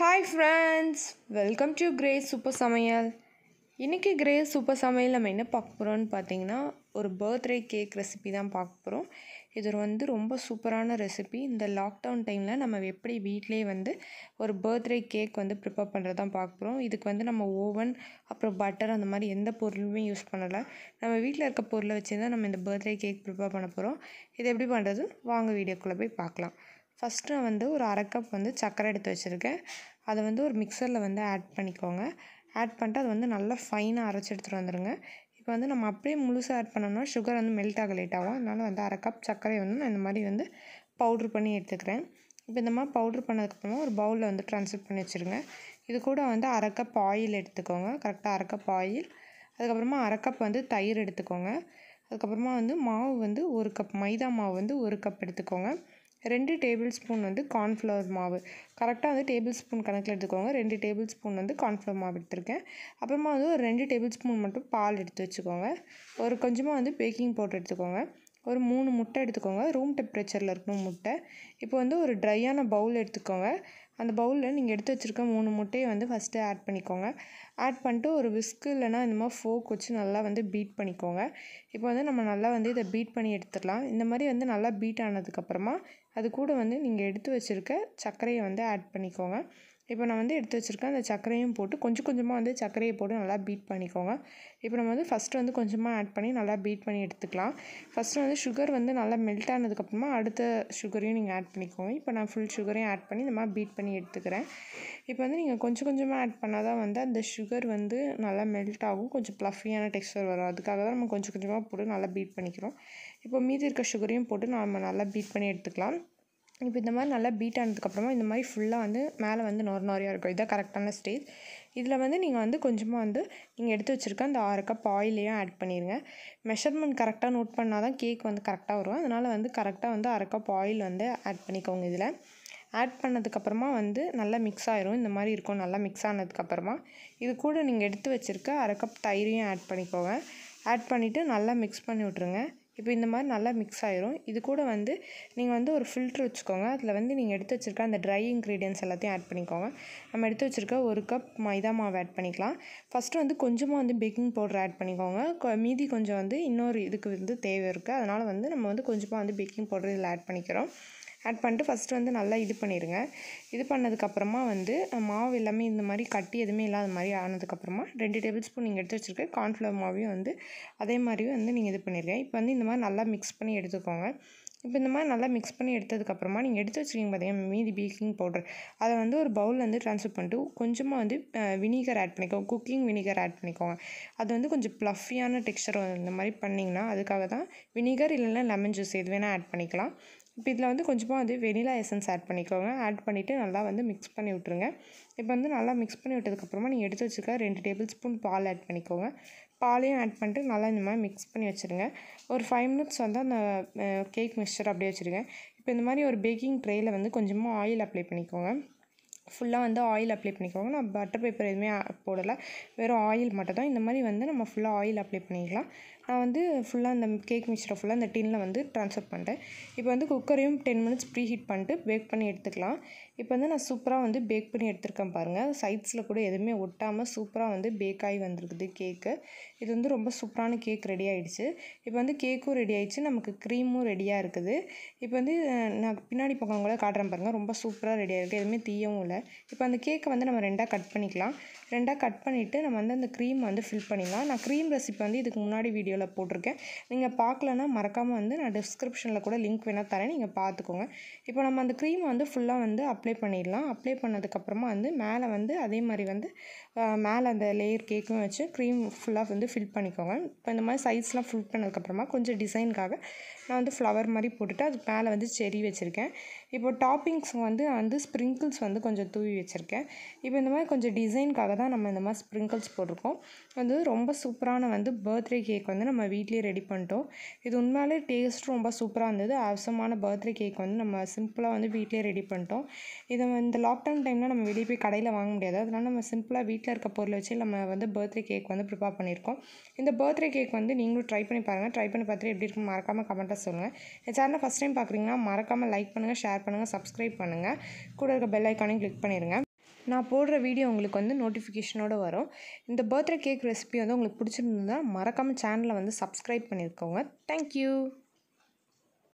hi friends welcome to Grace super சமையல் இன்றைக்கி grace super சமையல் நம்ம என்ன பார்க்க போகிறோம்னு பார்த்தீங்கன்னா ஒரு பர்த்டே கேக் ரெசிபி தான் பார்க்க போகிறோம் இது வந்து ரொம்ப சூப்பரான ரெசிபி இந்த லாக்டவுன் டைமில் நம்ம எப்படி வீட்டிலேயே வந்து ஒரு பர்த்டே கேக் வந்து ப்ரிப்பேர் பண்ணுறது தான் பார்க்க போகிறோம் இதுக்கு வந்து நம்ம ஓவன் அப்புறம் பட்டர் அந்த மாதிரி எந்த பொருளுமே யூஸ் பண்ணலை நம்ம வீட்டில் இருக்க பொருளை வச்சு தான் நம்ம இந்த பர்த்டே கேக் ப்ரிப்பேர் பண்ண போகிறோம் இது எப்படி பண்ணுறது வாங்க வீடியோக்குள்ளே போய் பார்க்கலாம் ஃபஸ்ட்டு நான் வந்து ஒரு அரை கப் வந்து சர்க்கரை எடுத்து வச்சுருக்கேன் அதை வந்து ஒரு மிக்சரில் வந்து ஆட் பண்ணிக்கோங்க ஆட் பண்ணிட்டு அது வந்து நல்லா ஃபைனாக அரைச்சி எடுத்துகிட்டு வந்துடுங்க இப்போ வந்து நம்ம அப்படியே முழுசாக ஆட் பண்ணோம்னா சுகர் வந்து மெல்ட் ஆக லேட் ஆகும் அதனால் வந்து அரை கப் சர்க்கரை வந்து நான் இந்த மாதிரி வந்து பவுட்ரு பண்ணி எடுத்துக்கிறேன் இப்போ இந்த மாதிரி பவுட்ரு பண்ணதுக்கப்புறமா ஒரு பவுலில் வந்து ட்ரான்ஸ்ஃபர் பண்ணி வச்சுருங்க இது கூட வந்து அரை கப் ஆயில் எடுத்துக்கோங்க கரெக்டாக அரை கப் ஆயில் அதுக்கப்புறமா அரை கப் வந்து தயிர் எடுத்துக்கோங்க அதுக்கப்புறமா வந்து மாவு வந்து ஒரு கப் மைதா மாவு வந்து ஒரு கப் எடுத்துக்கோங்க ரெண்டு டேபிள் ஸ்பூன் வந்து கார்ன்ஃப்ளவர் மாவு கரெக்டாக வந்து டேபிள் ஸ்பூன் கணக்கில் எடுத்துக்கோங்க ரெண்டு டேபிள் ஸ்பூன் வந்து கார்ன்ஃப்ளவர் மாவு எடுத்துருக்கேன் அப்புறமா வந்து ஒரு ரெண்டு டேபிள் ஸ்பூன் மட்டும் பால் எடுத்து வச்சுக்கோங்க ஒரு கொஞ்சமாக வந்து பேக்கிங் பவுடர் எடுத்துக்கோங்க ஒரு மூணு முட்டை எடுத்துக்கோங்க ரூம் டெம்பரேச்சரில் இருக்கணும் முட்டை இப்போ வந்து ஒரு ட்ரையான பவுல் எடுத்துக்கோங்க அந்த பவுலில் நீங்கள் எடுத்து வச்சுருக்க மூணு முட்டையை வந்து ஃபஸ்ட்டு ஆட் பண்ணிக்கோங்க ஆட் பண்ணிட்டு ஒரு விஸ்கு இல்லைனா இந்த மாதிரி ஃபோக் வச்சு நல்லா வந்து பீட் பண்ணிக்கோங்க இப்போ வந்து நம்ம நல்லா வந்து இதை பீட் பண்ணி எடுத்துடலாம் இந்த மாதிரி வந்து நல்லா பீட் ஆனதுக்கப்புறமா அது கூட வந்து நீங்கள் எடுத்து வச்சுருக்க சர்க்கரையை வந்து ஆட் பண்ணிக்கோங்க இப்போ நான் வந்து எடுத்து வச்சுருக்கேன் அந்த சர்க்கரையும் போட்டு கொஞ்சம் கொஞ்சமாக வந்து சர்க்கரையை போட்டு நல்லா பீட் பண்ணிக்கோங்க இப்போ நம்ம வந்து ஃபஸ்ட்டு வந்து கொஞ்சமாக ஆட் பண்ணி நல்லா பீட் பண்ணி எடுத்துக்கலாம் ஃபஸ்ட்டு வந்து சுகர் வந்து நல்லா மெல்ட் ஆனதுக்கப்புறமா அடுத்த சுகரையும் நீங்கள் ஆட் பண்ணிக்கோங்க இப்போ நான் ஃபுல் சுகரையும் ஆட் பண்ணி இந்த மாதிரி பீட் பண்ணி எடுத்துக்கிறேன் இப்போ வந்து நீங்கள் கொஞ்சம் கொஞ்சமாக ஆட் பண்ணால் தான் வந்து அந்த சுகர் வந்து நல்லா மெல்ட் ஆகும் கொஞ்சம் ப்ளஃபியான டெக்ஸ்டர் வரும் அதுக்காக தான் நம்ம கொஞ்சம் கொஞ்சமாக போட்டு நல்லா பீட் பண்ணிக்கிறோம் இப்போ மீதி இருக்க சுகரையும் போட்டு நம்ம நல்லா பீட் பண்ணி எடுத்துக்கலாம் இப்போ இந்த மாதிரி நல்லா பீட் ஆனதுக்கப்புறமா இந்த மாதிரி ஃபுல்லாக வந்து மேலே வந்து நொறு நொறையாக இருக்கும் இதுதான் கரெக்டான ஸ்டேஜ் இதில் வந்து நீங்கள் வந்து கொஞ்சமாக வந்து நீங்கள் எடுத்து வச்சுருக்க அந்த ஆறு கப் ஆயிலையும் ஆட் பண்ணிடுங்க மெஷர்மெண்ட் கரெக்டாக நோட் பண்ணால் தான் கேக் வந்து கரெக்டாக வரும் அதனால் வந்து கரெக்டாக வந்து அரை கப் ஆயில் வந்து ஆட் பண்ணிக்கோங்க இதில் ஆட் பண்ணதுக்கப்புறமா வந்து நல்லா மிக்ஸ் ஆயிரும் இந்த மாதிரி இருக்கும் நல்லா மிக்ஸ் ஆனதுக்கப்புறமா இது கூட நீங்கள் எடுத்து வச்சுருக்க அரை கப் தயிரையும் ஆட் பண்ணிக்கோங்க ஆட் பண்ணிவிட்டு நல்லா மிக்ஸ் பண்ணி விட்ருங்க இப்போ இந்த மாதிரி நல்லா மிக்ஸ் ஆயிரும் இது கூட வந்து நீங்கள் வந்து ஒரு ஃபில்ட்ரு வச்சுக்கோங்க அதில் வந்து நீங்கள் எடுத்து வச்சுருக்க அந்த ட்ரை இன்க்ரீடியன்ஸ் எல்லாத்தையும் ஆட் பண்ணிக்கோங்க நம்ம எடுத்து வச்சுருக்க ஒரு கப் மைதா மாவு ஆட் பண்ணிக்கலாம் ஃபஸ்ட்டு வந்து கொஞ்சமாக வந்து பேக்கிங் பவுடர் ஆட் பண்ணிக்கோங்க மீதி கொஞ்சம் வந்து இன்னொரு இதுக்கு வந்து தேவை இருக்குது அதனால் வந்து நம்ம வந்து கொஞ்சமாக வந்து பேக்கிங் பவுடர் இதில் ஆட் பண்ணிக்கிறோம் ஆட் பண்ணிட்டு ஃபஸ்ட்டு வந்து நல்லா இது பண்ணிடுங்க இது பண்ணதுக்கப்புறமா வந்து மாவு எல்லாமே இந்த மாதிரி கட்டி எதுவுமே இல்லாத மாதிரி ஆனதுக்கப்புறமா ரெண்டு டேபிள் ஸ்பூன் நீங்கள் எடுத்து வச்சுருக்க கார்ன்ஃப்ளவர் மாவையும் வந்து அதே மாதிரியும் வந்து நீங்கள் இது பண்ணிடுங்க இப்போ வந்து இந்த மாதிரி நல்லா மிக்ஸ் பண்ணி எடுத்துக்கோங்க இப்போ இந்த மாதிரி நல்லா மிக்ஸ் பண்ணி எடுத்ததுக்கப்புறமா நீங்கள் எடுத்து வச்சுருக்கீங்க பார்த்தீங்கன்னா மீதி பேக்கிங் பவுடர் அதை வந்து ஒரு பவுலில் வந்து ட்ரான்ஸ்ஃபர் பண்ணிட்டு கொஞ்சமாக வந்து வினிகர் ஆட் பண்ணிக்கோங்க குக்கிங் வினிகர் ஆட் பண்ணிக்கோங்க அது வந்து கொஞ்சம் ப்ளஃபியான டெக்ஸ்டர் இந்த மாதிரி பண்ணிங்கன்னா அதுக்காக தான் வினிகர் இல்லைன்னா லெமன் ஜூஸ் எது வேணால் ஆட் பண்ணிக்கலாம் இப்போ இதில் வந்து கொஞ்சமாக வந்து வெனிலா எசன்ஸ் ஆட் பண்ணிக்கோங்க ஆட் பண்ணிவிட்டு நல்லா வந்து மிக்ஸ் பண்ணி விட்ருங்க இப்போ வந்து நல்லா மிக்ஸ் பண்ணி விட்டதுக்கப்புறமா நீங்கள் எடுத்து வச்சுருக்க ரெண்டு டேபிள் ஸ்பூன் பால் ஆட் பண்ணிக்கோங்க பாலையும் ஆட் பண்ணிட்டு நல்லா இந்த மாதிரி மிக்ஸ் பண்ணி வச்சுருங்க ஒரு ஃபைவ் மினிட்ஸ் வந்து அந்த கேக் மிக்சர் அப்படியே வச்சுருங்க இப்போ இந்த மாதிரி ஒரு பேக்கிங் ட்ரேயில் வந்து கொஞ்சமாக ஆயில் அப்ளை பண்ணிக்கோங்க ஃபுல்லாக வந்து ஆயில் அப்ளை பண்ணிக்கோங்க நான் பட்டர் பேப்பர் எதுவுமே போடலை வெறும் ஆயில் மட்டும் தான் இந்த மாதிரி வந்து நம்ம ஃபுல்லாக ஆயில் அப்ளை பண்ணிக்கலாம் நான் வந்து ஃபுல்லாக அந்த கேக் மிக்சரை ஃபுல்லாக அந்த டின்னில் வந்து ட்ரான்ஸ்ஃபர் பண்ணுறேன் இப்போ வந்து குக்கரையும் டென் மினிட்ஸ் ப்ரீ ஹீட் பண்ணிட்டு பேக் பண்ணி எடுத்துக்கலாம் இப்போ வந்து நான் சூப்பராக வந்து பேக் பண்ணி எடுத்துருக்கேன் பாருங்கள் சைட்ஸில் கூட எதுவுமே ஒட்டாமல் சூப்பராக வந்து பேக் ஆகி வந்திருக்குது கேக்கு இது வந்து ரொம்ப சூப்பரான கேக் ரெடி ஆகிடுச்சு இப்போ வந்து கேக்கும் ரெடி ஆகிடுச்சு நமக்கு க்ரீமும் ரெடியாக இருக்குது இப்போ வந்து நான் பின்னாடி பக்கம் கூட காட்டுறேன் பாருங்கள் ரொம்ப சூப்பராக ரெடியாக இருக்குது எதுவுமே தீயவும் இல்லை இப்போ அந்த கேக்கை வந்து நம்ம ரெண்டாக கட் பண்ணிக்கலாம் ரெண்டாக கட் பண்ணிவிட்டு நம்ம வந்து அந்த க்ரீம் வந்து ஃபில் பண்ணிக்கலாம் நான் க்ரீம் ரெசிபி வந்து இதுக்கு முன்னாடி வீடியோ வீடியோவில் போட்டிருக்கேன் நீங்கள் பார்க்கலன்னா மறக்காமல் வந்து நான் டிஸ்கிரிப்ஷனில் கூட லிங்க் வேணால் தரேன் நீங்கள் பார்த்துக்கோங்க இப்போ நம்ம அந்த க்ரீமை வந்து ஃபுல்லாக வந்து அப்ளை பண்ணிடலாம் அப்ளை பண்ணதுக்கப்புறமா வந்து மேலே வந்து அதே மாதிரி வந்து மேலே அந்த லேயர் கேக்கும் வச்சு க்ரீம் ஃபுல்லாக வந்து ஃபில் பண்ணிக்கோங்க இப்போ இந்த மாதிரி சைஸ்லாம் ஃபில் பண்ணதுக்கப்புறமா கொஞ்சம் டிசைனுக்காக நான் வந்து ஃப்ளவர் மாதிரி போட்டுட்டு அதுக்கு மேலே வந்து செடி வச்சுருக்கேன் இப்போ டாப்பிங்ஸ் வந்து வந்து ஸ்ப்ரிங்கிள்ஸ் வந்து கொஞ்சம் தூவி வச்சுருக்கேன் இப்போ இந்த மாதிரி கொஞ்சம் டிசைனுக்காக தான் நம்ம இந்த மாதிரி ஸ்ப்ரிங்கிள்ஸ் போட்டிருக்கோம் வந்து ரொம்ப சூப்பரான வந்து பர்த்டே கேக் வந்து நம்ம வீட்லேயே ரெடி பண்ணிட்டோம் இது உண்மையாலே டேஸ்ட் ரொம்ப சூப்பராக இருந்தது அவசரமான பர்த்டே கேக் வந்து நம்ம சிம்பிளாக வந்து வீட்லேயே ரெடி பண்ணிட்டோம் இதை இந்த லாக்டவுன் டைமில் நம்ம வெளியே போய் கடையில் வாங்க முடியாது அதனால் நம்ம சிம்பிளாக வீட்டில் இருக்க பொருளை வச்சு நம்ம வந்து பர்த்டே கேக் வந்து ப்ரிப்பேர் பண்ணியிருக்கோம் இந்த பர்த்டே கேக் வந்து நீங்களும் ட்ரை பண்ணி பாருங்கள் ட்ரை பண்ணி பார்த்துட்டு எப்படி இருக்கும் மறக்காமல் கமெண்ட்டாக சொல்லுங்கள் என் சேனலை ஃபஸ்ட் டைம் பார்க்குறீங்கன்னா மறக்காமல் லைக் பண்ணுங்கள் ஷேர் பண்ணுங்கள் சப்ஸ்கிரைப் பண்ணுங்கள் கூட இருக்க பெல் ஐக்கானையும் கிளிக் பண்ணிடுங்க நான் போடுற வீடியோ உங்களுக்கு வந்து நோட்டிஃபிகேஷனோடு வரும் இந்த பர்த்டே கேக் ரெசிபி வந்து உங்களுக்கு பிடிச்சிருந்தால் மறக்காமல் சேனலை வந்து சப்ஸ்கிரைப் பண்ணியிருக்கோங்க தேங்க்யூ